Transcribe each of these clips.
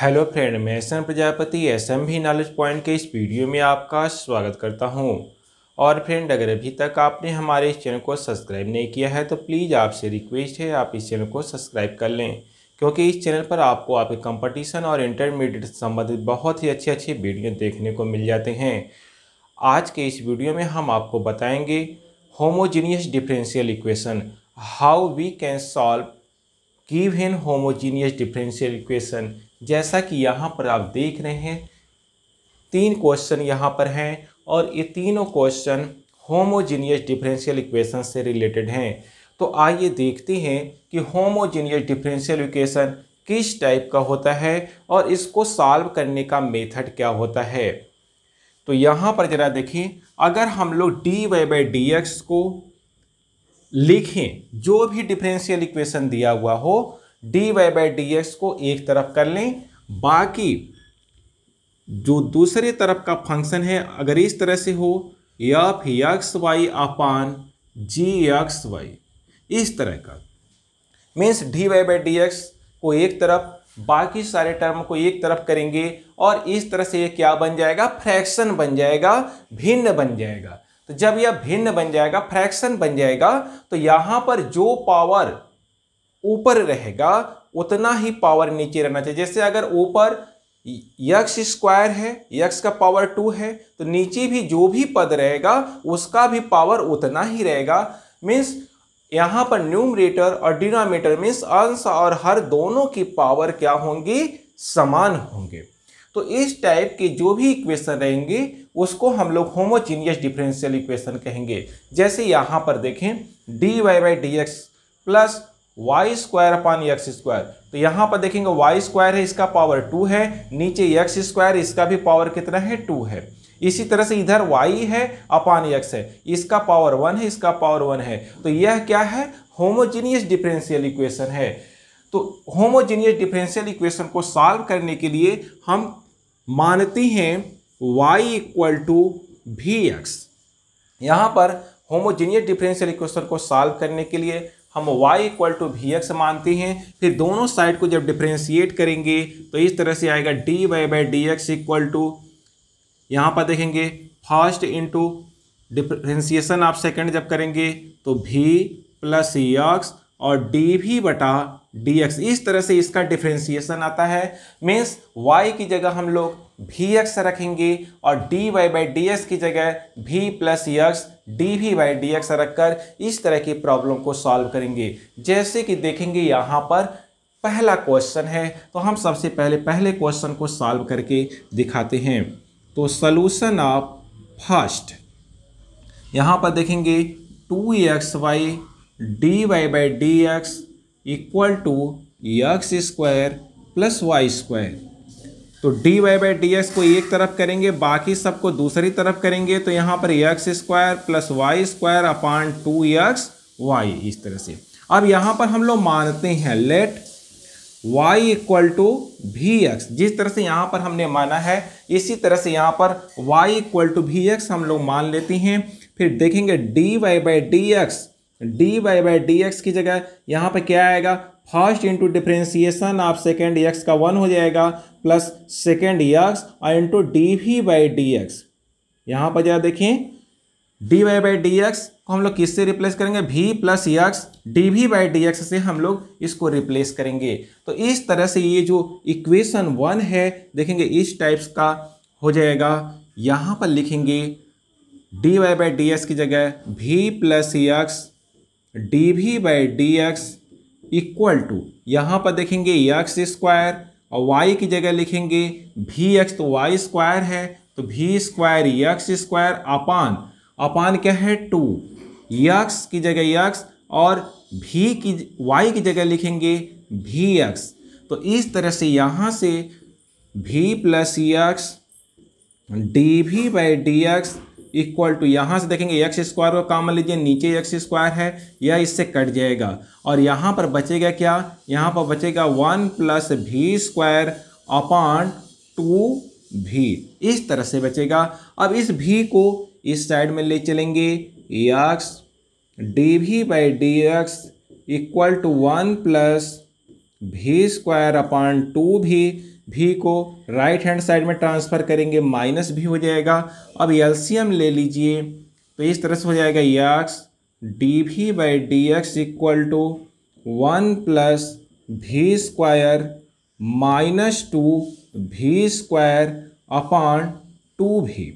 hello friend मैं S M Prajapati S M भी knowledge point के इस वीडियो में आपका स्वागत करता हूं और फ्रेंड अगर अभी तक आपने हमारे इस चैनल को सब्सक्राइब नहीं किया है तो प्लीज़ आपसे रिक्वेस्ट है आप इस चैनल को सब्सक्राइब कर लें क्योंकि इस चैनल पर आपको आपके कंपटीशन और इंटरमीडिएट से संबंधित बहुत ही अच्छी अच्छी वीडियो देखने को मिल जाते हैं आज के इस वीडियो में हम आपको बताएँगे homogeneous differential equation how we can solve given homogeneous differential equation जैसा कि यहाँ पर आप देख रहे हैं तीन क्वेश्चन यहाँ पर हैं और ये तीनों क्वेश्चन होमोजीनियस डिफरेंशियल इक्वेशन से रिलेटेड हैं तो आइए देखते हैं कि होमोजीनियस डिफरेंशियल इक्वेशन किस टाइप का होता है और इसको सॉल्व करने का मेथड क्या होता है तो यहाँ पर ज़रा देखें अगर हम लोग d y by d x को लिखें जो भी डिफरेंशियल इक्वेशन दिया हुआ हो d y by d x को एक तरफ कर लें बाकी जो दूसरे तरफ का फंक्शन है अगर इस तरह से हो f x y upon g x y इस तरह का means d y by d x को एक तरफ बाकी सारे टर्म को एक तरफ करेंगे और इस तरह से ये क्या बन जाएगा फ्रैक्शन बन जाएगा भिन्न बन जाएगा तो जब यह भिन्न बन जाएगा फ्रैक्शन बन जाएगा तो यहाँ पर जो पावर ऊपर रहेगा उतना ही पावर नीचे रहना चाहिए जैसे अगर ऊपर यक्स स्क्वायर है यक्स का पावर टू है तो नीचे भी जो भी पद रहेगा उसका भी पावर उतना ही रहेगा मीन्स यहाँ पर न्यूमरेटर और डिनोमीटर मीन्स अंश और हर दोनों की पावर क्या होंगी समान होंगे तो इस टाइप के जो भी इक्वेशन रहेंगे उसको हम लोग होमोजीनियस डिफरेंशियल इक्वेशन कहेंगे जैसे यहाँ पर देखें d y by d x plus y square upon x square तो यहां पर देखेंगे वाई स्क्वायर है इसका पावर टू है नीचे एक्स स्क्वायर इसका भी पावर कितना है टू है इसी तरह से इधर y है अपान x है इसका पावर वन है इसका पावर वन है तो यह क्या है होमोजीनियस डिफरेंशियल इक्वेशन है तो होमोजीनियस डिफरेंशियल इक्वेशन को सॉल्व करने के लिए हम मानते हैं y equal to v x यहाँ पर होमोजीनियस डिफरेंशियल इक्वेशन को सॉल्व करने के लिए हम y equal to v x मानते हैं फिर दोनों साइड को जब डिफ्रेंशिएट करेंगे तो इस तरह से आएगा d y by d x equal to यहाँ पर देखेंगे फर्स्ट इंटू डिफ्रेंसिएसन आप सेकेंड जब करेंगे तो वी प्लस एक्स और डी भी बटा डी एक्स इस तरह से इसका डिफ्रेंशिएशन आता है मीन्स y की जगह हम लोग भी एक्स रखेंगे और d y by d x की जगह v plus x d v by d x रखकर इस तरह की प्रॉब्लम को सॉल्व करेंगे जैसे कि देखेंगे यहाँ पर पहला क्वेश्चन है तो हम सबसे पहले पहले क्वेश्चन को सॉल्व करके दिखाते हैं तो सलूशन ऑफ फर्स्ट यहाँ पर देखेंगे two x y d y by d x equal to x square plus y square तो d y by d x को एक तरफ करेंगे बाकी सबको दूसरी तरफ करेंगे तो यहाँ पर x square plus y square upon two x y इस तरह से अब यहाँ पर हम लोग मानते हैं let y equal to v x जिस तरह से यहाँ पर हमने माना है इसी तरह से यहाँ पर y equal to v x हम लोग मान लेते हैं फिर देखेंगे d y by d x d y by d x की जगह यहाँ पर क्या आएगा first into differentiation of second x का वन हो जाएगा प्लस सेकेंड एक्स और into d v by d x यहाँ पर जरा देखें d y by d x को हम लोग किससे रिप्लेस करेंगे v plus x d v by d x से हम लोग इसको रिप्लेस करेंगे तो इस तरह से ये जो इक्वेशन वन है देखेंगे इस टाइप्स का हो जाएगा यहाँ पर लिखेंगे d y by d x की जगह v plus x d v by d x equal to यहाँ पर देखेंगे एक्स स्क्वायर और वाई की जगह लिखेंगे भी एक्स तो वाई स्क्वायर है तो v square x square upon upon क्या है टू यक्स की जगह यक्स और भी की वाई की जगह लिखेंगे भी एक्स तो इस तरह से यहाँ से v plus x d v by d x equal to यहाँ से देखेंगे एक्स स्क्वायर को काम लीजिए नीचे एक्स स्क्वायर है यह इससे कट जाएगा और यहाँ पर बचेगा क्या यहाँ पर बचेगा one plus v square upon two v इस तरह से बचेगा अब इस भी को इस साइड में ले चलेंगे x d v by d x equal to one plus v square upon two v v को राइट हैंड साइड में ट्रांसफ़र करेंगे माइनस भी हो जाएगा अब एल्सीयम ले लीजिए तो इस तरह से हो जाएगा x d v by d x equal to one plus v square minus two v square upon two v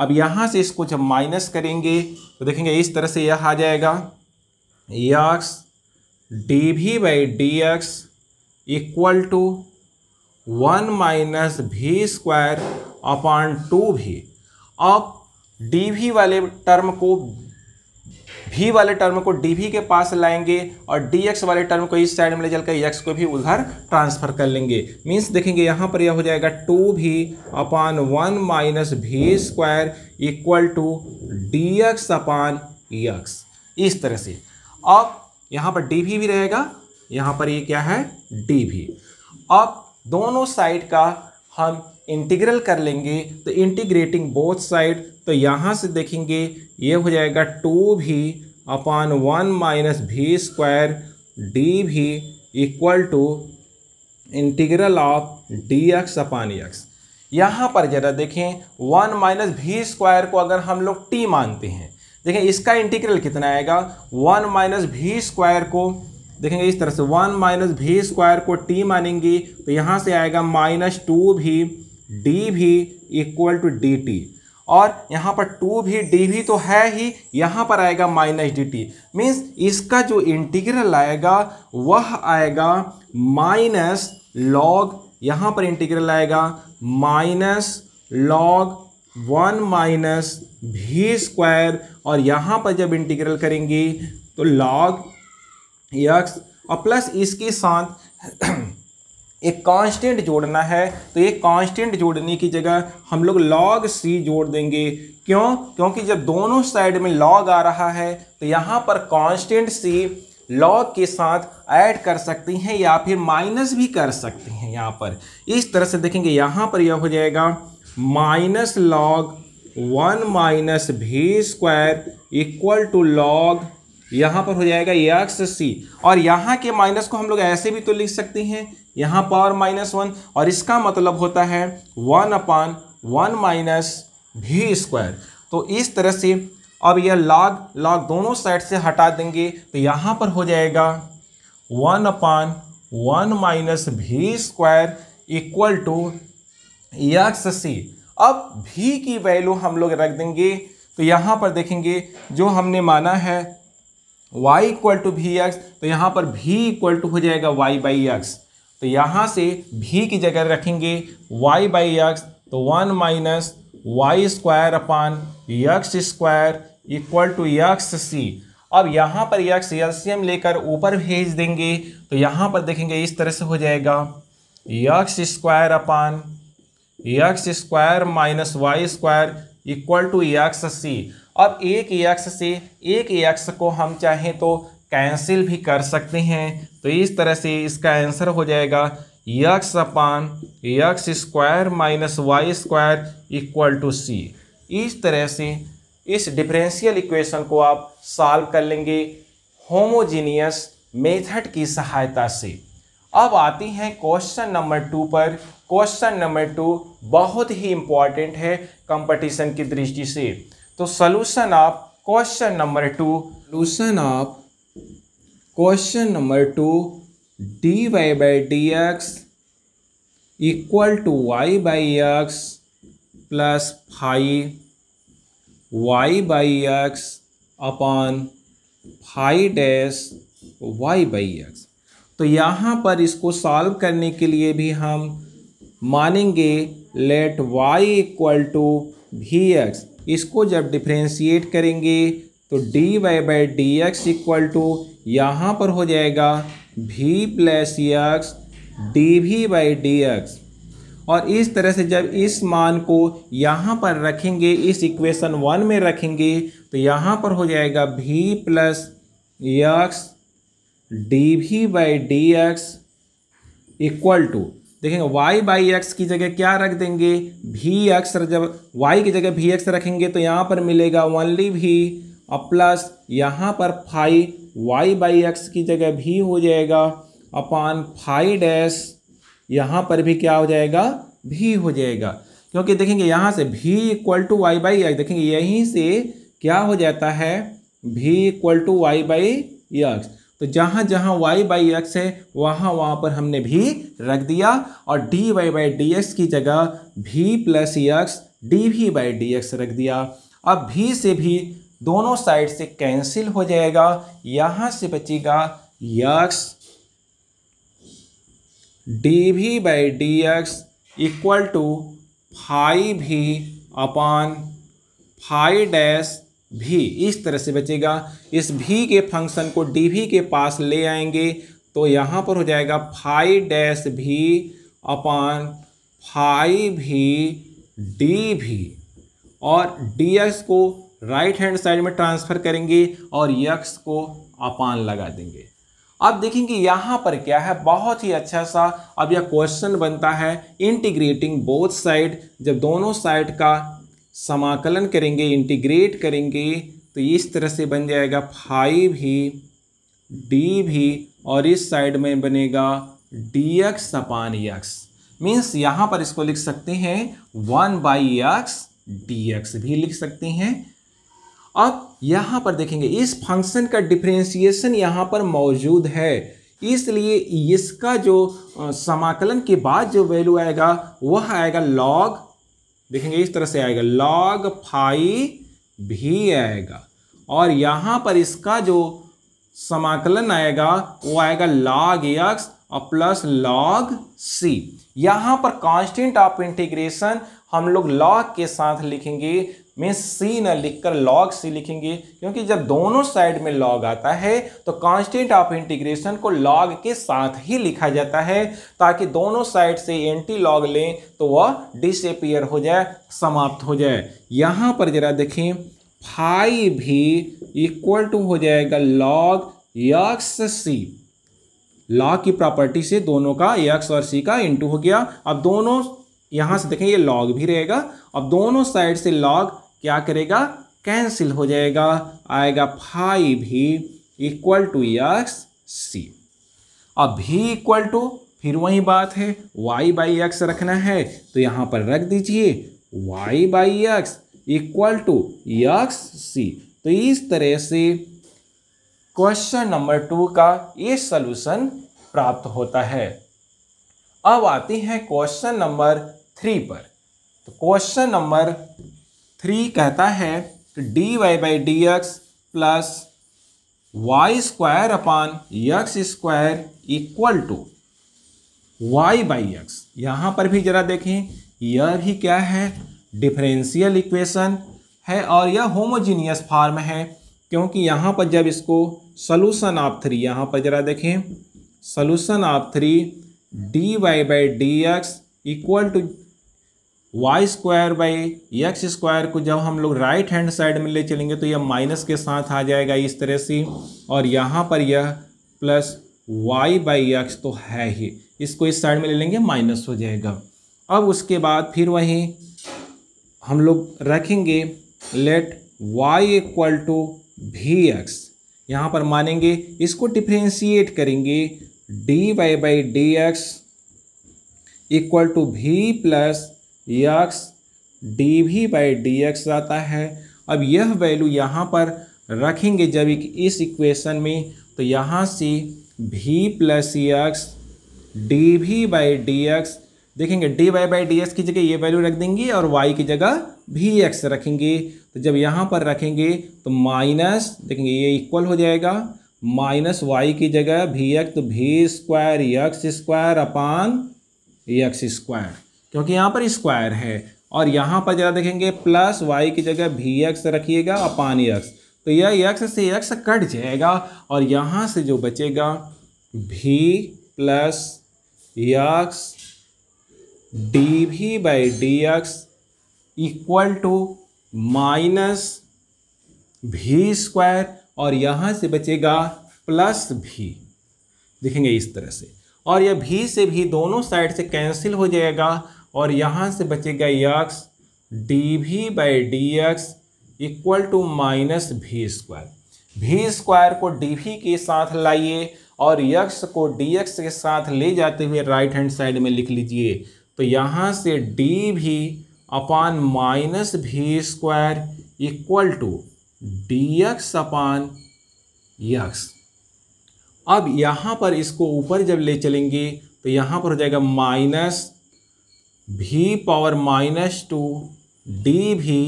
अब यहाँ से इसको जब माइनस करेंगे तो देखेंगे इस तरह से यह आ जाएगा x d v by d x equal to one minus v square upon two v अब डी भी वाले टर्म को भी वाले टर्म को डी भी के पास लाएंगे और डी एक्स वाले टर्म को इस साइड में ले चलकर एक्स को भी उधर ट्रांसफर कर लेंगे मीन्स देखेंगे यहाँ पर यह हो जाएगा two v upon one minus v square equal to d x upon x इस तरह से अब यहाँ पर डी भी, भी रहेगा यहाँ पर ये यह क्या है डी भी अब दोनों साइड का हम इंटीग्रल कर लेंगे तो इंटीग्रेटिंग बोथ साइड तो यहाँ से देखेंगे ये हो जाएगा two v upon one minus v square d v equal to integral of d x upon x यहाँ पर ज़रा देखें वन माइनस भी स्क्वायर को अगर हम लोग टी मानते हैं देखें इसका इंटीग्रल कितना आएगा वन माइनस भी स्क्वायर को देखेंगे इस तरह से वन माइनस भी स्क्वायर को टी मानेंगे तो यहाँ से आएगा minus two v d v equal to d t और यहाँ पर टू भी डी भी तो है ही यहाँ पर आएगा माइनस डी टी मीन्स इसका जो इंटीग्रल आएगा वह आएगा माइनस लॉग यहाँ पर इंटीग्रल आएगा minus log one minus v square और यहाँ पर जब इंटीग्रल करेंगी तो लॉग यक्स और प्लस इसके साथ एक कांस्टेंट जोड़ना है तो ये कांस्टेंट जोड़ने की जगह हम लोग लॉग सी जोड़ देंगे क्यों क्योंकि जब दोनों साइड में लॉग आ रहा है तो यहाँ पर कांस्टेंट सी लॉग के साथ ऐड कर सकती हैं या फिर माइनस भी कर सकती हैं यहाँ पर इस तरह से देखेंगे यहाँ पर यह हो जाएगा minus log one minus v square equal to log यहाँ पर हो जाएगा ये एक्स सी और यहाँ के माइनस को हम लोग ऐसे भी तो लिख सकते हैं यहाँ पावर माइनस वन और इसका मतलब होता है one upon one minus v square तो इस तरह से अब यह लॉग लॉग दोनों साइड से हटा देंगे तो यहाँ पर हो जाएगा one upon one minus v square equal to x c अब भी की वैल्यू हम लोग रख देंगे तो यहाँ पर देखेंगे जो हमने माना है y equal to v x तो यहाँ पर भी इक्वल टू हो जाएगा y बाई एक्स तो यहाँ से भी की जगह रखेंगे y बाई एक्स तो one minus y square upon x square equal to x c अब यहाँ पर यक्स एल्सियम लेकर ऊपर भेज देंगे तो यहाँ पर देखेंगे इस तरह से हो जाएगा x square upon x square minus y square equal to x c अब एक एक्स से एक एक्स को हम चाहें तो कैंसिल भी कर सकते हैं तो इस तरह से इसका आंसर हो जाएगा x upon x square minus y square equal to c इस तरह से इस डिफरेंशियल इक्वेशन को आप सॉल्व कर लेंगे होमोजीनियस मेथड की सहायता से अब आती हैं क्वेश्चन नंबर टू पर क्वेश्चन नंबर टू बहुत ही इम्पॉर्टेंट है कंपटीशन की दृष्टि से तो solution of question number two solution of question number two d y by d x equal to y by x plus five y by x upon five dash y by x तो यहाँ पर इसको solve करने के लिए भी हम मानेंगे let y equal to v x इसको जब डिफ्रेंशिएट करेंगे तो d y by d x equal to यहाँ पर हो जाएगा v plus x d v by d x और इस तरह से जब इस मान को यहाँ पर रखेंगे इस इक्वेशन वन में रखेंगे तो यहाँ पर हो जाएगा v plus x d v by d x equal to देखेंगे y बाई एक्स की जगह क्या रख देंगे भी एक्स जब y की जगह भी एक्स रखेंगे तो यहाँ पर मिलेगा ओनली भी और प्लस यहाँ पर फाई y बाई एक्स की जगह भी हो जाएगा अपॉन फाई डैश यहाँ पर भी क्या हो जाएगा भी हो जाएगा क्योंकि देखेंगे यहाँ से v equal to y by x देखेंगे यहीं से क्या हो जाता है v equal to y by x तो जहाँ जहाँ y बाई एक्स है वहाँ वहाँ पर हमने भी रख दिया और d y by d x की जगह v plus x d v by d x रख दिया अब भी से भी दोनों साइड से कैंसिल हो जाएगा यहाँ से बचेगा x d v by d x equal to five v upon five dash भी इस तरह से बचेगा इस भी के फंक्शन को डी भी के पास ले आएंगे तो यहाँ पर हो जाएगा फाइव डैश भी अपन फाइव भी डी भी और डी एक्स को राइट हैंड साइड में ट्रांसफ़र करेंगे और यक्स को अपान लगा देंगे अब देखेंगे यहाँ पर क्या है बहुत ही अच्छा सा अब यह क्वेश्चन बनता है इंटीग्रेटिंग बोथ साइड जब दोनों साइड का समाकलन करेंगे इंटीग्रेट करेंगे तो इस तरह से बन जाएगा फाइव ही डी भी और इस साइड में बनेगा d x upon x means यहाँ पर इसको लिख सकते हैं one by x d x भी लिख सकते हैं अब यहाँ पर देखेंगे इस फंक्शन का डिफ्रेंसिएशन यहाँ पर मौजूद है इसलिए इसका जो समाकलन के बाद जो वैल्यू आएगा वह आएगा लॉग देखेंगे इस तरह से आएगा लॉग फाई भी आएगा और यहाँ पर इसका जो समाकलन आएगा वो आएगा लॉग यक्स और प्लस लॉग सी यहाँ पर कांस्टेंट ऑफ इंटीग्रेशन हम लोग लॉग के साथ लिखेंगे मीन्स सी ना लिखकर लॉग सी लिखेंगे क्योंकि जब दोनों साइड में लॉग आता है तो कांस्टेंट ऑफ इंटीग्रेशन को लॉग के साथ ही लिखा जाता है ताकि दोनों साइड से एंटी लॉग लें तो वह डिसअपियर हो जाए समाप्त हो जाए यहाँ पर जरा देखें फाई भी इक्वल टू हो जाएगा लॉग यक्स सी लॉग की प्रॉपर्टी से दोनों का यक्स और सी का इंटू हो गया अब दोनों यहाँ से देखें ये लॉग भी रहेगा अब दोनों साइड से लॉग क्या करेगा कैंसिल हो जाएगा आएगा फाइव ही इक्वल टू यक्स सी अब भी इक्वल टू फिर वही बात है वाई बाई एक्स रखना है तो यहाँ पर रख दीजिए y by x equal to x c तो इस तरह से क्वेश्चन नंबर टू का ये सोल्यूशन प्राप्त होता है अब आती है क्वेश्चन नंबर थ्री पर तो क्वेश्चन नंबर थ्री कहता है d y by d x plus y square upon x square equal to y by x यहाँ पर भी जरा देखें यह भी क्या है डिफरेंशियल इक्वेशन है और यह होमोजीनियस फार्म है क्योंकि यहाँ पर जब इसको सोलूशन ऑफ थ्री यहाँ पर जरा देखें solution of three d y by d x equal to y square by x square को जब हम लोग राइट हैंड साइड में ले चलेंगे तो यह माइनस के साथ आ जाएगा इस तरह से और यहाँ पर यह प्लस वाई बाई एक्स तो है ही इसको इस साइड में ले लेंगे माइनस हो जाएगा अब उसके बाद फिर वहीं हम लोग रखेंगे let y equal to v x यहाँ पर मानेंगे इसको डिफ्रेंशिएट करेंगे d y by d x equal to v plus x d v by d x आता है अब यह वैल्यू यहाँ पर रखेंगे जब इस इक्वेशन में तो यहाँ से v plus x d v by d x देखेंगे d y by d x की जगह ये वैल्यू रख देंगे और वाई की जगह भी एक्स रखेंगे तो जब यहाँ पर रखेंगे तो माइनस देखेंगे ये इक्वल हो जाएगा माइनस वाई की जगह भी एक्स तो v square x square upon x square क्योंकि यहाँ पर स्क्वायर है और यहाँ पर ज़रा देखेंगे प्लस वाई की जगह भी एक्स रखिएगा अपान एक्स तो यह एक्स से एक्स कट जाएगा और यहाँ से जो बचेगा v plus x d v by d x equal to minus v square और यहाँ से बचेगा प्लस भी देखेंगे इस तरह से और यह भी से भी दोनों साइड से कैंसिल हो जाएगा और यहाँ से बचेगा x d v by d x equal to minus v square v square को डी वी के साथ लाइए और यक्स को डी एक्स के साथ ले जाते हुए राइट हैंड साइड में लिख लीजिए तो यहाँ से d v upon minus v square equal to d x upon x अब यहाँ पर इसको ऊपर जब ले चलेंगे तो यहाँ पर हो जाएगा minus v power minus two d v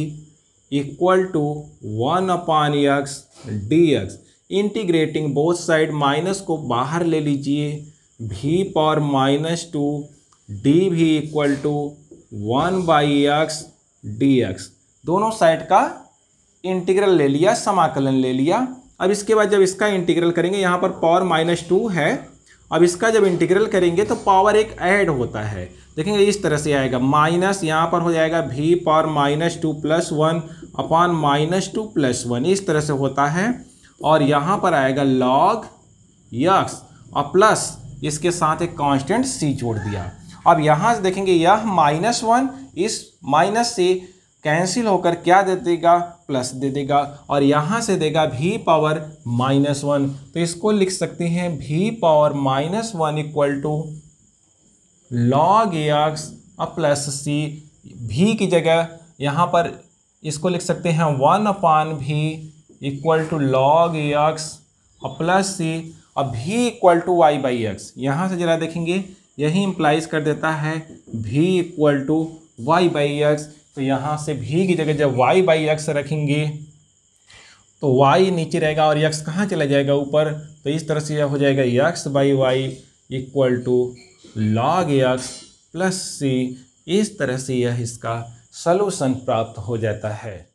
equal to one upon x d x integrating both side minus को बाहर ले लीजिए v power minus two d v equal to one by x d x दोनों side का integral ले लिया समाकलन ले लिया अब इसके बाद जब इसका इंटीग्रल करेंगे यहाँ पर पावर माइनस टू है अब इसका जब इंटीग्रल करेंगे तो पावर एक ऐड होता है देखेंगे इस तरह से आएगा माइनस यहाँ पर हो जाएगा v power minus two plus one upon minus two plus one इस तरह से होता है और यहाँ पर आएगा लॉग यक्स और प्लस इसके साथ एक कांस्टेंट सी जोड़ दिया अब यहाँ से देखेंगे यह माइनस वन इस माइनस से कैंसिल होकर क्या दे देगा प्लस दे देगा और यहाँ से देगा भी पावर माइनस वन तो इसको लिख सकते हैं v power minus one equal to log a x अब प्लस सी भी की जगह यहाँ पर इसको लिख सकते हैं one upon v equal to log a x और प्लस सी और v equal to y by x यहाँ से जरा देखेंगे यही इम्प्लाइज कर देता है v equal to y by x तो यहाँ से भी की जगह जब वाई बाई एक्स रखेंगे तो वाई नीचे रहेगा और यक्स कहाँ चला जाएगा ऊपर तो इस तरह से यह हो जाएगा x by y equal to log x plus c इस तरह से यह इसका सलूशन प्राप्त हो जाता है